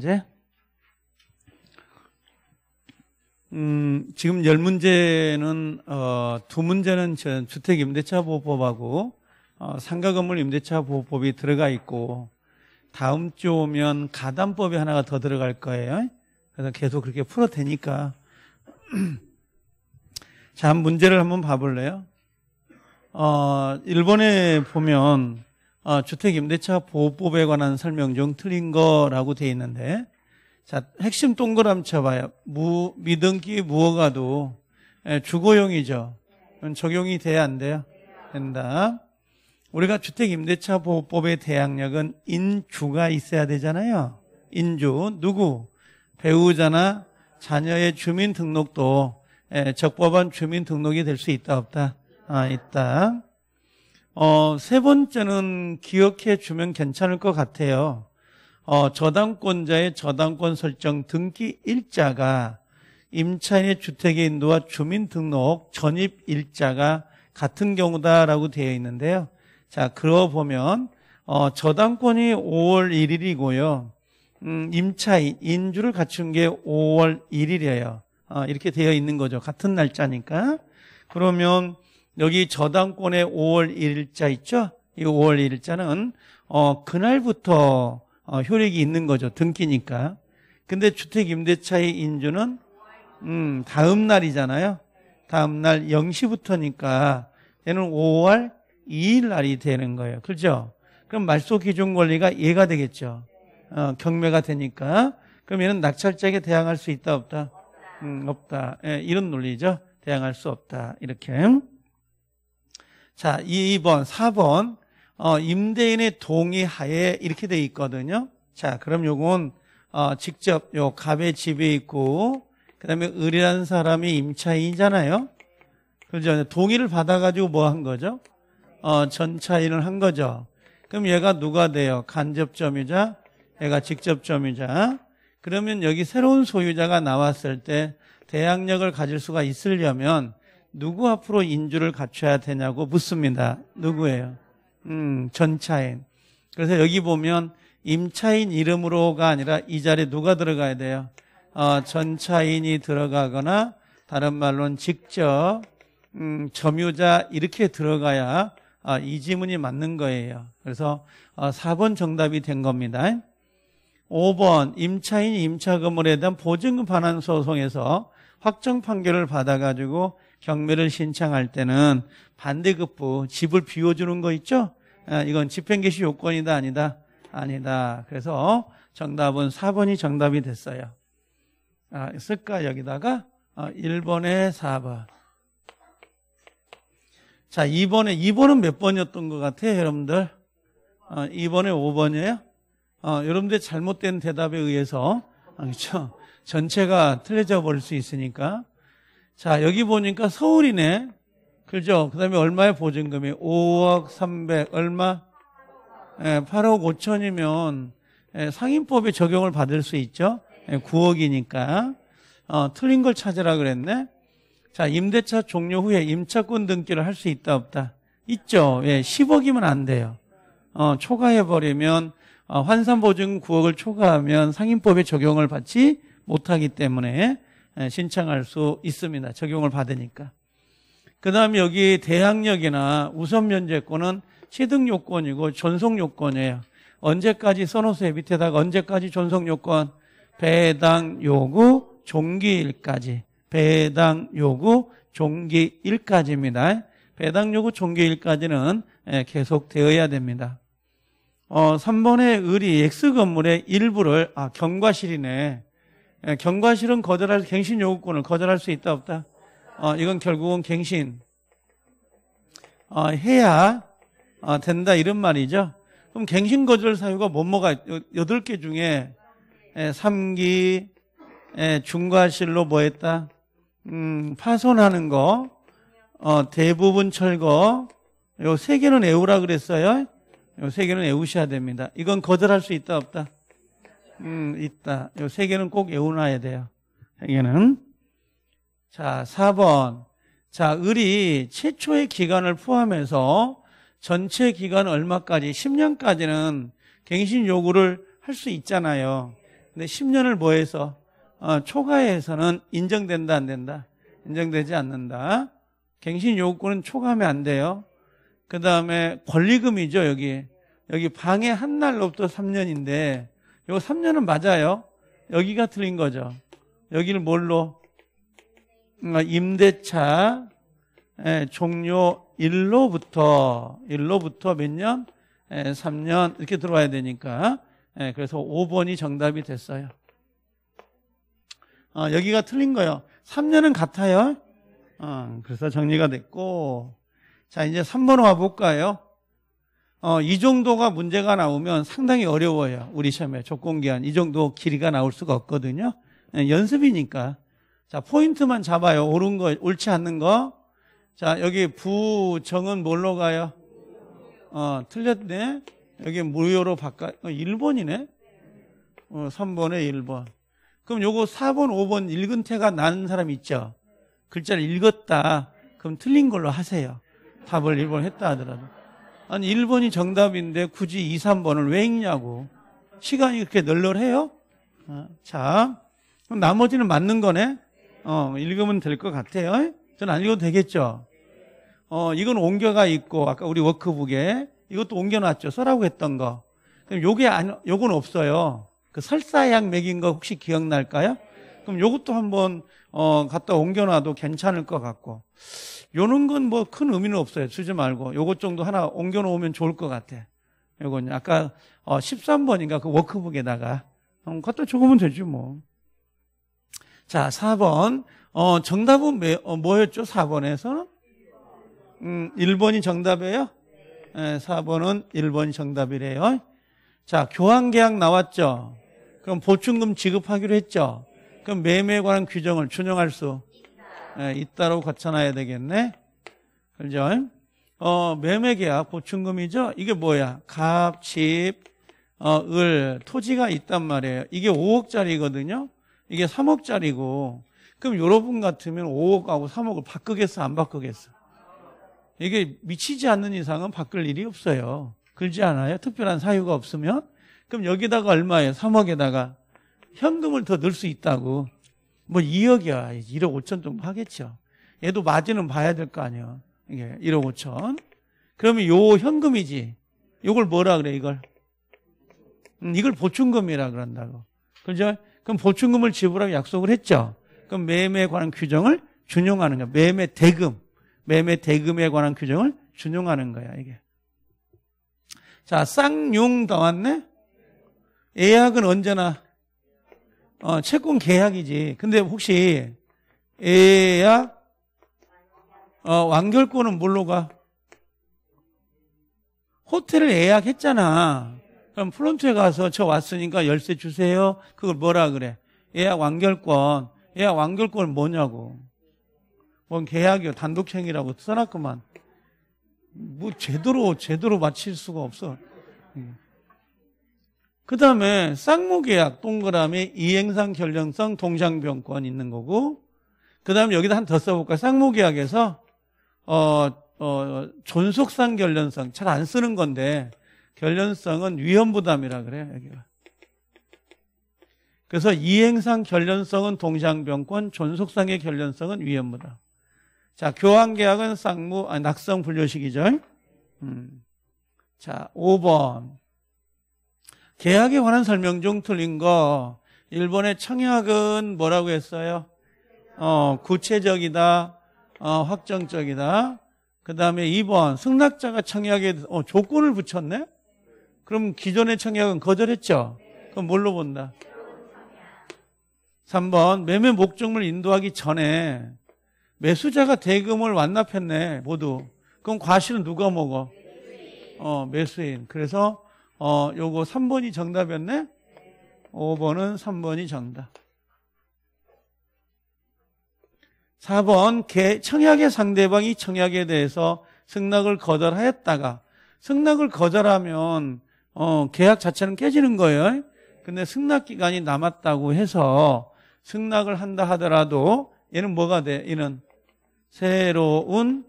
문제. 음, 지금 열 문제는, 어, 두 문제는 주택 임대차 보호법하고, 어, 상가 건물 임대차 보호법이 들어가 있고, 다음 주 오면 가담법이 하나가 더 들어갈 거예요. 그래서 계속 그렇게 풀어 대니까. 자, 문제를 한번 봐볼래요? 어, 일본에 보면, 어, 주택임대차 보호법에 관한 설명 중 틀린 거라고 돼 있는데 자 핵심 동그라미 쳐봐요. 무, 미등기 무허가도 예, 주거용이죠. 적용이 돼야 안 돼요? 된다. 우리가 주택임대차보호법의 대항력은 인주가 있어야 되잖아요. 인주 누구? 배우자나 자녀의 주민등록도 예, 적법한 주민등록이 될 수 있다 없다? 아 있다. 어, 세 번째는 기억해 주면 괜찮을 것 같아요. 어, 저당권자의 저당권 설정 등기 일자가 임차인의 주택의 인도와 주민등록 전입 일자가 같은 경우다라고 되어 있는데요. 자, 그러고 보면 어, 저당권이 5월 1일이고요. 음, 임차인, 인주를 갖춘 게 5월 1일이에요. 어, 이렇게 되어 있는 거죠. 같은 날짜니까. 그러면 여기 저당권의 5월 1일자 있죠? 이 5월 1일자는 어, 그날부터 어, 효력이 있는 거죠. 등기니까. 근데 주택임대차의 인주는 음, 다음 날이잖아요. 다음 날 0시부터니까 얘는 5월 2일 날이 되는 거예요. 그렇죠? 그럼 말소 기준 권리가 얘가 되겠죠. 어, 경매가 되니까. 그럼 얘는 낙찰자에게 대항할 수 있다 없다? 음, 없다. 예, 이런 논리죠. 대항할 수 없다. 이렇게. 자, 2번, 4번. 어, 임대인의 동의하에 이렇게 돼 있거든요. 자, 그럼 요건 어, 직접 요 갑의 집에 있고 그다음에 을이라는 사람이 임차인이잖아요. 그죠? 동의를 받아가지고 뭐 한 거죠? 어, 전차인을 한 거죠. 그럼 얘가 누가 돼요? 간접점이자 얘가 직접점이자. 그러면 여기 새로운 소유자가 나왔을 때 대항력을 가질 수가 있으려면 누구 앞으로 인주를 갖춰야 되냐고 묻습니다. 누구예요? 음, 전차인. 그래서 여기 보면 임차인 이름으로가 아니라 이 자리에 누가 들어가야 돼요? 어, 전차인이 들어가거나 다른 말로는 직접 음, 점유자 이렇게 들어가야 어, 이 지문이 맞는 거예요. 그래서 어, 4번 정답이 된 겁니다. 5번 임차인 임차 건물에 대한 보증 금 반환 소송에서 확정 판결을 받아가지고 경매를 신청할 때는 반대급부 집을 비워주는 거 있죠? 아, 이건 집행개시 요건이다 아니다 아니다. 그래서 정답은 4번이 정답이 됐어요. 아, 쓸까 여기다가 아, 1번에 4번. 자, 2번에 2번은 몇 번이었던 것 같아요, 여러분들? 어, 아, 2번에 5번이에요? 어, 아, 여러분들 잘못된 대답에 의해서 아, 그렇죠? 전체가 틀려져 버릴 수 있으니까 자, 여기 보니까 서울이네. 그죠? 그 다음에 얼마의 보증금이? 5억 300, 얼마? 예, 8억 5천이면 예, 상인법에 적용을 받을 수 있죠? 예, 9억이니까. 어, 틀린 걸 찾으라 그랬네. 자, 임대차 종료 후에 임차권 등기를 할 수 있다 없다? 있죠. 예, 10억이면 안 돼요. 어, 초과해버리면 어, 환산보증 9억을 초과하면 상인법에 적용을 받지 못하기 때문에 예, 신청할 수 있습니다. 적용을 받으니까. 그 다음에 여기 대학력이나 우선 면제권은 취득 요건이고 존속 요건이에요. 언제까지 써놓으세요. 밑에다가 언제까지 존속 요건? 배당 요구 종기일까지. 배당 요구 종기일까지입니다. 배당 요구 종기일까지는 예, 계속 되어야 됩니다. 어, 3번의 을이 X 건물의 일부를, 아, 경과실이네. 예, 경과실은 거절할 갱신 요구권을 거절할 수 있다 없다. 어, 이건 결국은 갱신 어, 해야 어, 된다 이런 말이죠. 그럼 갱신 거절 사유가 뭐뭐가 여덟 개 중에 3기 예, 예, 중과실로 뭐했다? 음, 파손하는 거, 어, 대부분 철거. 요 세 개는 애우라 그랬어요. 요 세 개는 애우셔야 됩니다. 이건 거절할 수 있다 없다. 음, 있다. 요 세 개는 꼭 외워놔야 돼요. 세 개는. 자, 4번. 자, 을이 최초의 기간을 포함해서 전체 기간 얼마까지, 10년까지는 갱신 요구를 할 수 있잖아요. 근데 10년을 뭐해서? 어, 초과해서는 인정된다, 안 된다? 인정되지 않는다. 갱신 요구는 초과하면 안 돼요. 그 다음에 권리금이죠, 여기. 여기 방해 한 날로부터 3년인데 이거 3년은 맞아요. 여기가 틀린 거죠. 여기를 뭘로? 음, 임대차 예, 종료 1로부터 1로부터 몇 년? 3년 예, 이렇게 들어와야 되니까 예, 그래서 5번이 정답이 됐어요. 어, 여기가 틀린 거예요. 3년은 같아요. 어, 그래서 정리가 됐고 자 이제 3번 와볼까요? 어, 이 정도가 문제가 나오면 상당히 어려워요. 우리 시험에 조건기한 이 정도 길이가 나올 수가 없거든요. 예, 연습이니까. 자, 포인트만 잡아요. 옳은 거, 옳지 않는 거. 자, 여기 부정은 뭘로 가요? 어, 틀렸네. 여기 무효로 바꿔. 어, 1번이네. 어, 3번에 1번. 그럼 요거 4번, 5번 읽은 태가 나는 사람 있죠? 글자를 읽었다. 그럼 틀린 걸로 하세요. 답을 1번 했다 하더라도. 아니 1번이 정답인데 굳이 2, 3번을 왜 읽냐고 시간이 그렇게 널널해요? 아, 자 그럼 나머지는 맞는 거네 어, 읽으면 될 것 같아요 전 안 읽어도 되겠죠 어, 이건 옮겨가 있고 아까 우리 워크북에 이것도 옮겨놨죠 써라고 했던 거 그럼 요게 아 요건 없어요 그 설사약 먹인 거 혹시 기억날까요? 그럼 요것도 한번 어, 갖다 옮겨놔도 괜찮을 것 같고 요런 건뭐 큰 의미는 없어요. 쓰지 말고 요것 정도 하나 옮겨 놓으면 좋을 것 같아. 요건 아까 13번인가 어, 그 워크북에다가 갖다 음, 적으면 되지 뭐. 자, 4번. 어, 정답은 매, 어, 뭐였죠? 4번에서는? 음, 1번이 정답이에요? 네, 예, 4번은 1번이 정답이래요. 자, 교환계약 나왔죠? 그럼 보충금 지급하기로 했죠? 그럼 매매에 관한 규정을 준용할 수 예, 있다고 갖춰놔야 되겠네. 그죠? 어, 매매계약 보충금이죠? 이게 뭐야? 갑, 집, 어, 을, 토지가 있단 말이에요. 이게 5억짜리거든요? 이게 3억짜리고. 그럼 여러분 같으면 5억하고 3억을 바꾸겠어? 안 바꾸겠어? 이게 미치지 않는 이상은 바꿀 일이 없어요. 그러지 않아요? 특별한 사유가 없으면? 그럼 여기다가 얼마예요? 3억에다가 현금을 더 넣을 수 있다고. 뭐 2억이야. 1억 5천 정도 하겠죠. 얘도 마진은 봐야 될 거 아니에요. 이게 1억 5천. 그러면 요 현금이지. 요걸 뭐라 그래, 이걸? 음, 이걸 보충금이라 그런다고. 그죠? 그럼 보충금을 지불하고 약속을 했죠. 그럼 매매에 관한 규정을 준용하는 거야. 매매 대금. 매매 대금에 관한 규정을 준용하는 거야, 이게. 자, 쌍용 다 왔네? 예약은 언제나 어, 채권 계약이지. 근데 혹시 예약 어, 완결권은 뭘로 가? 호텔을 예약했잖아. 그럼 프론트에 가서 저 왔으니까 열쇠 주세요. 그걸 뭐라 그래? 예약 완결권. 예약 완결권은 뭐냐고. 뭔 계약이요. 단독행위라고 써놨구만. 뭐 제대로 제대로 마칠 수가 없어. 음. 그 다음에 쌍무계약 동그라미 이행상 결령성 동상병권 있는 거고 그 다음에 여기다 한 더 써볼까 요 쌍무계약에서 어, 어, 존속상 결련성 잘 안 쓰는 건데 결련성은 위험부담이라 그래요 여기가. 그래서 이행상 결련성은 동상병권 존속상의 결련성은 위험부담 자 교환계약은 쌍무 아니 낙성 분류식이죠 음. 자 5번 계약에 관한 설명 중 틀린 거 일본의 청약은 뭐라고 했어요? 어, 구체적이다. 어, 확정적이다. 그 다음에 2번 승낙자가 청약에 어, 조건을 붙였네? 그럼 기존의 청약은 거절했죠? 그럼 뭘로 본다? 3번 매매 목적물 인도하기 전에 매수자가 대금을 완납했네 모두 그럼 과실은 누가 먹어? 어 매수인 그래서 어, 요거 3번이 정답이었네? 5번은 3번이 정답. 4번 개, 청약의 상대방이 청약에 대해서 승낙을 거절하였다가 승낙을 거절하면 어, 계약 자체는 깨지는 거예요. 근데 승낙 기간이 남았다고 해서 승낙을 한다 하더라도 얘는 뭐가 돼? 얘는 새로운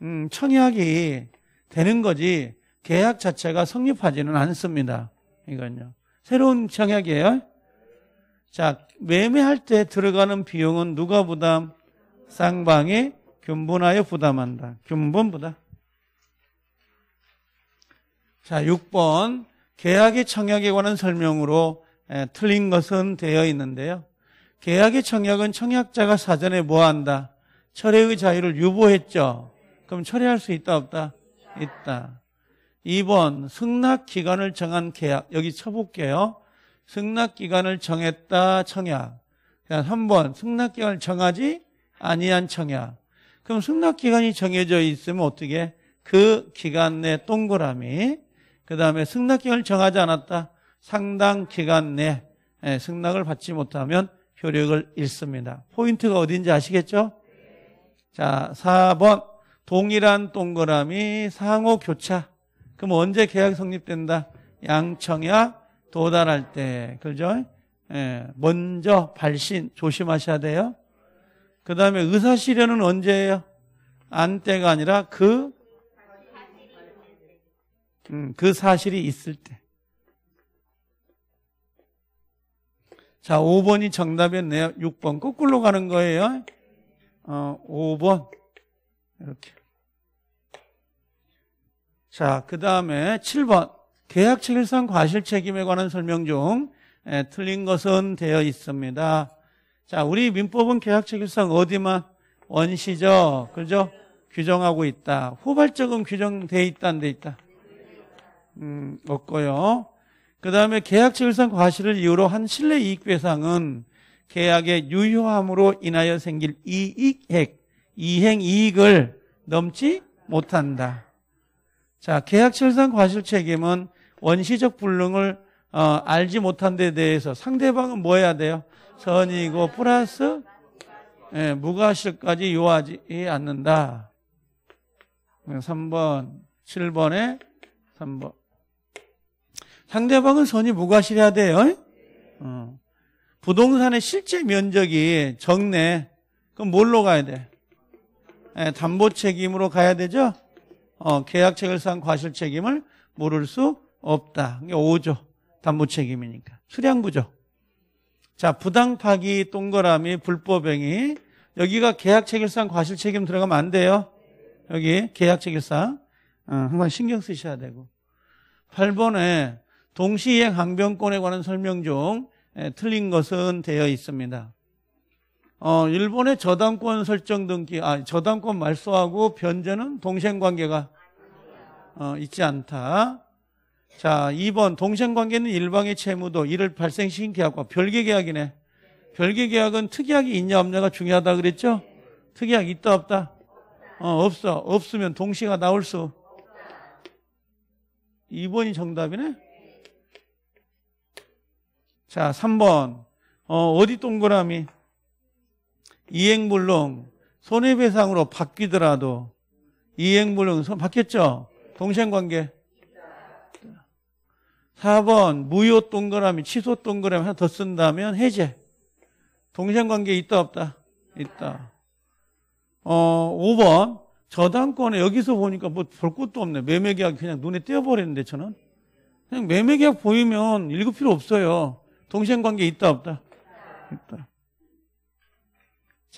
음, 청약이 되는 거지. 계약 자체가 성립하지는 않습니다. 이건요. 새로운 청약이에요. 자, 매매할 때 들어가는 비용은 누가 부담? 쌍방이 균분하여 부담한다. 균분 부담. 자, 6번. 계약의 청약에 관한 설명으로 에, 틀린 것은 되어 있는데요. 계약의 청약은 청약자가 사전에 뭐 한다? 철회의 자유를 유보했죠. 그럼 철회할 수 있다 없다? 있다. 2번 승낙 기간을 정한 계약 여기 쳐볼게요. 승낙 기간을 정했다 청약. 그냥 3번 승낙 기간을 정하지 아니한 청약. 그럼 승낙 기간이 정해져 있으면 어떻게 그 기간 내 동그라미 그 다음에 승낙 기간을 정하지 않았다. 상당 기간 내 예, 승낙을 받지 못하면 효력을 잃습니다. 포인트가 어딘지 아시겠죠? 자, 4번 동일한 동그라미 상호 교차 그럼 언제 계약 성립된다? 양청약 도달할 때, 그죠? 예, 먼저 발신 조심하셔야 돼요. 그 다음에 의사 실현은 언제예요? 안 때가 아니라 그, 음, 그 사실이 있을 때. 자, 5번이 정답이었네요. 6번 거꾸로 가는 거예요. 어, 5번. 이렇게. 자, 그 다음에 7번. 계약 책일상 과실 책임에 관한 설명 중 예, 틀린 것은 되어 있습니다. 자, 우리 민법은 계약 책일상 어디만 원시죠 그죠? 규정하고 있다. 후발적은 규정돼 있다, 안돼 있다? 음, 없고요. 그 다음에 계약 책일상 과실을 이유로 한 신뢰 이익 배상은 계약의 유효함으로 인하여 생길 이익액, 이행 이익을 넘지 못한다. 자, 계약실상 과실 책임은 원시적 불능을 어, 알지 못한 데 대해서 상대방은 뭐 해야 돼요? 선이고 플러스 예, 무과실까지 요하지 않는다. 3번, 7번에 3번. 상대방은 선이 무과실해야 돼요. 어. 부동산의 실제 면적이 적네. 그럼 뭘로 가야 돼? 예, 담보 책임으로 가야 되죠? 어, 계약책을 상 과실 책임을 물을 수 없다. 이게 5조. 담보 책임이니까. 수량부죠. 자, 부당 파기, 동그라미 불법행위. 여기가 계약체결상 과실책임 들어가면 안 돼요. 여기 계약체결상. 어, 항상 신경 쓰셔야 되고. 8번에 동시이행 항변권에 관한 설명 중 에, 틀린 것은 되어 있습니다. 어, 일본의 저당권 설정 등기, 아, 저당권 말소하고 변제는 동생 관계가 어, 있지 않다. 자, 2번 동생 관계는 일방의 채무도 이를 발생시킨 계약과 별개 계약이네. 별개 계약은 특이하게 있냐 없냐가 중요하다 그랬죠? 특이하게 있다 없다? 어, 없어. 없으면 동시가 나올 수. 2번이 정답이네. 자, 3번. 어, 어디 동그라미? 이행불능 손해배상으로 바뀌더라도 이행불능 손 바뀌었죠? 동생관계 4번 무효 동그라미 취소 동그라미 하나 더 쓴다면 해제 동생관계 있다 없다? 있다 어 5번 저당권에 여기서 보니까 뭐 볼 것도 없네 매매계약 그냥 눈에 띄어버렸는데 저는 그냥 매매계약 보이면 읽을 필요 없어요 동생관계 있다 없다? 있다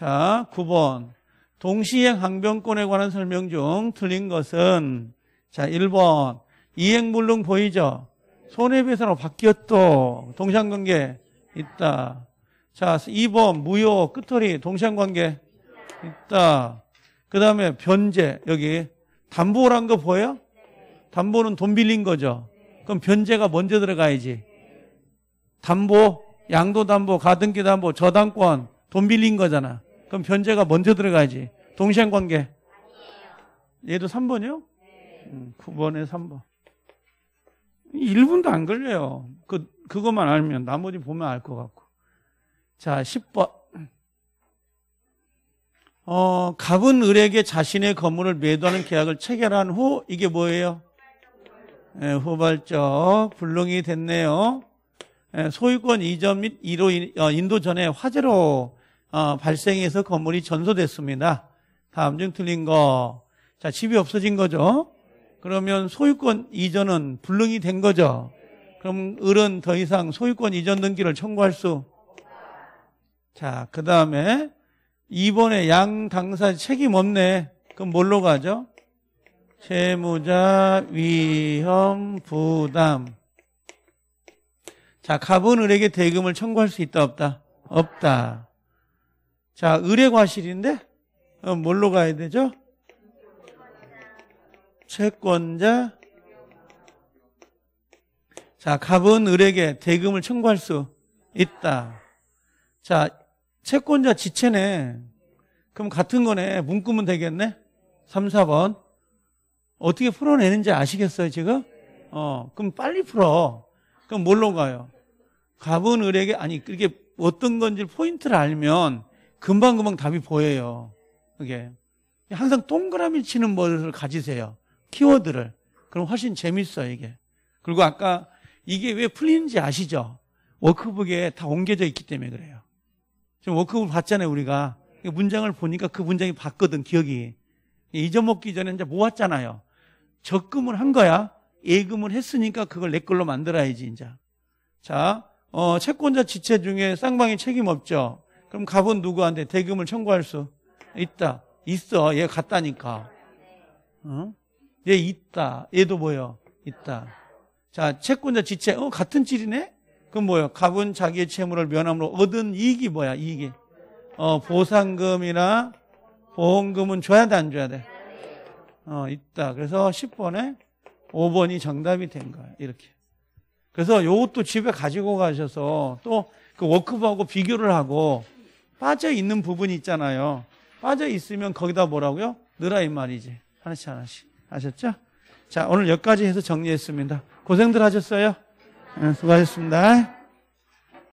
자, 9번. 동시행 항변권에 관한 설명 중 틀린 것은 자, 1번. 이행불능 보이죠? 손해배상으로 바뀌었도 동시관계 있다. 자, 2번 무효 끝털이 동시관계 있다. 그 다음에 변제 여기 담보란 거 보여? 담보는 돈 빌린 거죠. 그럼 변제가 먼저 들어가야지. 담보, 양도담보, 가등기담보, 저당권 돈 빌린 거잖아. 그럼 변제가 먼저 들어가야지. 동시한 관계. 얘도 3번이요? 9번에 음, 3번. 1분도 안 걸려요. 그, 그것만 알면 나머지 보면 알 것 같고. 자, 10번. 어, 갑은 을에게 자신의 건물을 매도하는 계약을 체결한 후 이게 뭐예요? 예, 후발적 불능이 됐네요. 예, 소유권 이전 및 1호 인, 어, 인도 전에 화재로 어, 발생해서 건물이 전소됐습니다. 다음중 틀린 거. 자, 집이 없어진 거죠. 그러면 소유권 이전은 불능이 된 거죠. 그럼 을은 더 이상 소유권 이전 등기를 청구할 수. 자, 그 다음에 이번에양 당사 책임 없네. 그럼 뭘로 가죠? 채무자 위험 부담. 자, 갑은 을에게 대금을 청구할 수 있다 없다? 없다. 자, 의뢰 과실인데 어, 뭘로 가야 되죠? 채권자. 자, 갑은 을에게 대금을 청구할 수 있다. 자, 채권자 지체네. 그럼 같은 거네. 문구면 되겠네. 3, 4번. 어떻게 풀어내는지 아시겠어요, 지금? 어, 그럼 빨리 풀어. 그럼 뭘로 가요? 갑은 을에게, 아니, 그게 어떤 건지 포인트를 알면 금방금방 답이 보여요. 그게. 항상 동그라미 치는 머리를 가지세요. 키워드를. 그럼 훨씬 재밌어요, 이게. 그리고 아까 이게 왜 풀리는지 아시죠? 워크북에 다 옮겨져 있기 때문에 그래요. 지금 워크북 을 봤잖아요, 우리가. 문장을 보니까 그 문장이 봤거든, 기억이. 잊어먹기 전에 이제 모았잖아요. 적금을 한 거야. 예금을 했으니까 그걸 내 걸로 만들어야지, 이제. 자, 어, 채권자 지체 중에 쌍방이 책임 없죠. 그럼 갑은 누구한테 대금을 청구할 수 있다. 있어. 얘 갔다니까. 어? 얘 있다. 얘도 뭐요? 있다. 자, 채권자 지체. 어, 같은 질이네? 그럼 뭐요? 예 갑은 자기의 채무를 면함으로 얻은 이익이 뭐야? 이익이. 어, 보상금이나 보험금은 줘야 돼, 안 줘야 돼? 어, 있다. 그래서 10번에 5번이 정답이 된 거야. 이렇게. 그래서 요것도 집에 가지고 가셔서 또 그워크북하고 비교를 하고 빠져 있는 부분이 있잖아요. 빠져 있으면 거기다 뭐라고요? 늘어 이 말이지. 하나씩 하나씩. 아셨죠? 자, 오늘 여기까지 해서 정리했습니다. 고생들 하셨어요? 네, 수고하셨습니다.